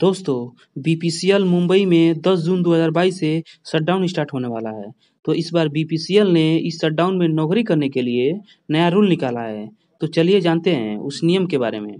दोस्तों बीपीसीएल मुंबई में 10 जून 2022 से शटडाउन स्टार्ट होने वाला है तो इस बार बीपीसीएल ने इस शटडाउन में नौकरी करने के लिए नया रूल निकाला है तो चलिए जानते हैं उस नियम के बारे में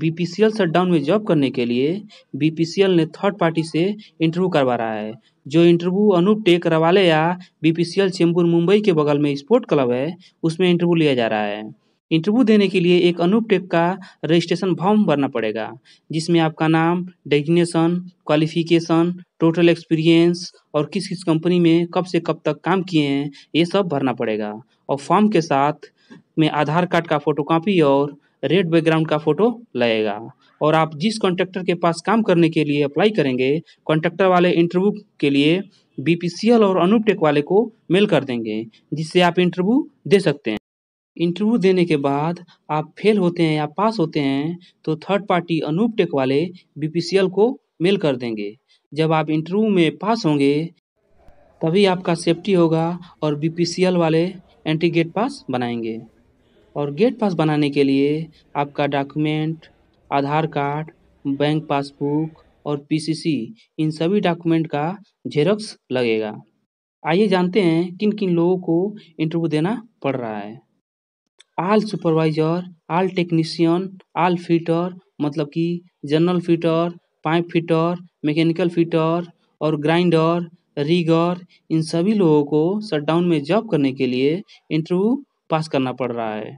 बीपीसीएल शटडाउन में जॉब करने के लिए बीपीसीएल ने थर्ड पार्टी से इंटरव्यू करवा रहा है जो इंटरव्यू अनूप टेक रवाले या बीपीसीएल चेंबूर मुंबई के बगल में स्पोर्ट क्लब है उसमें इंटरव्यू लिया जा रहा है इंटरव्यू देने के लिए एक अनूप टेप का रजिस्ट्रेशन फॉर्म भरना पड़ेगा जिसमें आपका नाम डेजिग्नेशन क्वालिफिकेशन टोटल एक्सपीरियंस और किस किस कंपनी में कब से कब तक काम किए हैं ये सब भरना पड़ेगा और फॉर्म के साथ में आधार कार्ड का फ़ोटो कापी और रेड बैकग्राउंड का फोटो लगेगा और आप जिस कॉन्ट्रेक्टर के पास काम करने के लिए अप्लाई करेंगे कॉन्ट्रेक्टर वाले इंटरव्यू के लिए बी और अनूपटेक वाले को मेल कर देंगे जिससे आप इंटरव्यू दे सकते हैं इंटरव्यू देने के बाद आप फेल होते हैं या पास होते हैं तो थर्ड पार्टी अनूप टेक वाले बी पी सी एल को मेल कर देंगे जब आप इंटरव्यू में पास होंगे तभी आपका सेफ्टी होगा और बी पी सी एल वाले एंट्री गेट पास बनाएंगे और गेट पास बनाने के लिए आपका document Aadhaar card bank passbook और पीसीसी इन सभी डॉक्यूमेंट का जेरोक्स लगेगा आइए जानते हैं किन किन लोगों को इंटरव्यू देना पड़ रहा है all supervisor all technician all fitter मतलब कि general fitter pipe fitter mechanical fitter और ग्राइंडर रीगर इन सभी लोगों को शटडाउन में जॉब करने के लिए इंटरव्यू पास करना पड़ रहा है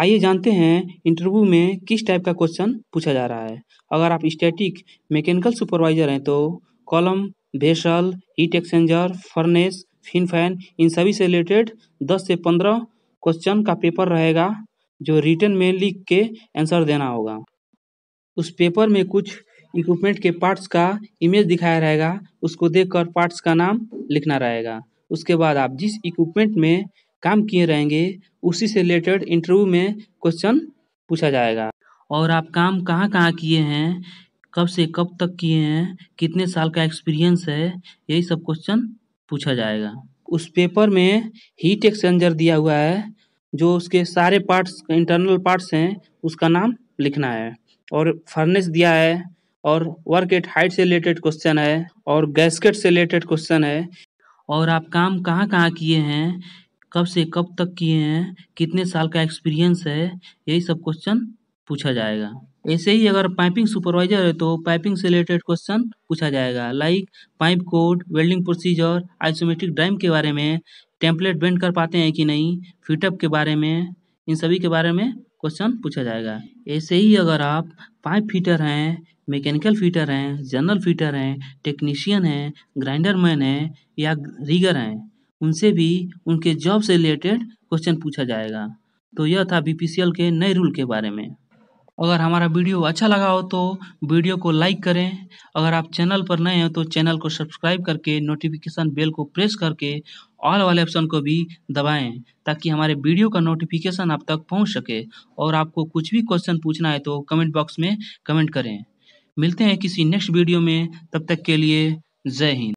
आइए जानते हैं इंटरव्यू में किस टाइप का क्वेश्चन पूछा जा रहा है अगर आप स्टैटिक मैकेनिकल सुपरवाइजर हैं तो column vessel heat exchanger furnace fin fan इन सभी से रिलेटेड 10 से पंद्रह क्वेश्चन का पेपर रहेगा जो रिटर्न में लिख के आंसर देना होगा उस पेपर में कुछ इक्विपमेंट के पार्ट्स का इमेज दिखाया रहेगा उसको देखकर पार्ट्स का नाम लिखना रहेगा उसके बाद आप जिस इक्विपमेंट में काम किए रहेंगे उसी से रिलेटेड इंटरव्यू में क्वेश्चन पूछा जाएगा और आप काम कहाँ कहाँ किए हैं कब से कब तक किए हैं कितने साल का एक्सपीरियंस है यही सब क्वेश्चन पूछा जाएगा उस पेपर में हीट एक्सचेंजर दिया हुआ है जो उसके सारे पार्ट्स इंटरनल पार्ट्स हैं उसका नाम लिखना है और फर्नेस दिया है और वर्क एट हाइट से रिलेटेड क्वेश्चन है और गैसकेट से रिलेटेड क्वेश्चन है और आप काम कहाँ कहाँ किए हैं कब से कब तक किए हैं कितने साल का एक्सपीरियंस है यही सब क्वेश्चन पूछा जाएगा ऐसे ही अगर पाइपिंग सुपरवाइजर है तो पाइपिंग से रिलेटेड क्वेश्चन पूछा जाएगा like pipe code welding procedure isometric drawing के बारे में टेम्पलेट बेंड कर पाते हैं कि नहीं फिटअप के बारे में इन सभी के बारे में क्वेश्चन पूछा जाएगा ऐसे ही अगर आप पाइप फिटर हैं मैकेनिकल फिटर हैं जनरल फिटर हैं टेक्नीशियन हैं ग्राइंडर मैन हैं या रीगर हैं उनसे भी उनके जॉब से रिलेटेड क्वेश्चन पूछा जाएगा तो यह था बीपीसीएल के नए रूल के बारे में अगर हमारा वीडियो अच्छा लगा हो तो वीडियो को लाइक करें अगर आप चैनल पर नए हैं तो चैनल को सब्सक्राइब करके नोटिफिकेशन बेल को प्रेस करके ऑल वाले ऑप्शन को भी दबाएं ताकि हमारे वीडियो का नोटिफिकेशन आप तक पहुंच सके और आपको कुछ भी क्वेश्चन पूछना है तो कमेंट बॉक्स में कमेंट करें मिलते हैं किसी नेक्स्ट वीडियो में तब तक के लिए जय हिंद